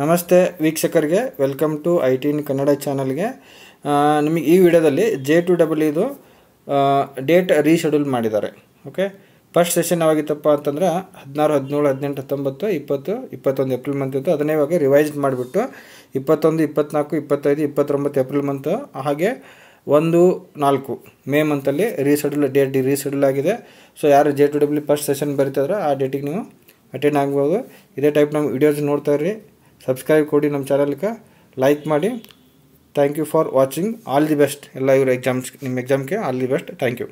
ನಮಸ್ತೆ ವೀಕ್ಷಕರಿಗೆ welcome to I T in Kannada ಚಾನಲ್ಗೆ ನಿಮಗೆ ಈ ವಿಡಿಯೋದಲ್ಲಿ ಜೆ ಟು ಡಬಲ್ ಇದು ಡೇಟ್ ರೀಶೆಡ್ಯೂಲ್ ಮಾಡಿದ್ದಾರೆ ಓಕೆ ಫಸ್ಟ್ ಸೆಷನ್ ಯಾವಾಗಿತ್ತಪ್ಪ ಅಂತಂದರೆ ಹದಿನಾರು ಹದಿನೇಳು ಹದಿನೆಂಟು ಹತ್ತೊಂಬತ್ತು ಇಪ್ಪತ್ತು ಇಪ್ಪತ್ತೊಂದು ಏಪ್ರಿಲ್ ಮಂತ್ ಇತ್ತು ಅದನ್ನೇ ಇವಾಗ ರಿವೈಸ್ಡ್ ಮಾಡಿಬಿಟ್ಟು ಇಪ್ಪತ್ತೊಂದು ಇಪ್ಪತ್ನಾಲ್ಕು ಇಪ್ಪತ್ತೈದು ಇಪ್ಪತ್ತೊಂಬತ್ತು ಏಪ್ರಿಲ್ ಮಂತ್ ಹಾಗೆ ಒಂದು ನಾಲ್ಕು ಮೇ ಮಂತಲ್ಲಿ ರೀಶೆಡ್ಯೂಲ್ ಡೇಟ್ ರೀಶೆಡ್ಯೂಲ್ ಆಗಿದೆ ಸೊ ಯಾರು J two W first session ಬರೀತಾರೋ ಆ ಡೇಟಿಗೆ ನೀವು ಅಟೆಂಡ್ ಆಗ್ಬೋದು ಇದೇ ಟೈಪ್ ನಮ್ಮ ವೀಡಿಯೋಸ್ ನೋಡ್ತಾ ಇರ್ರಿ ಸಬ್ಸ್ಕ್ರೈಬ್ ಕೊಡಿ ನಮ್ಮ ಚಾನಲ್ಗೆ ಲೈಕ್ ಮಾಡಿ thank you for watching all the best ಎಲ್ಲ ಇವರು ಎಕ್ಸಾಮ್ಸ್ ನಿಮ್ಮ ಎಕ್ಸಾಮ್ಗೆ all the best thank you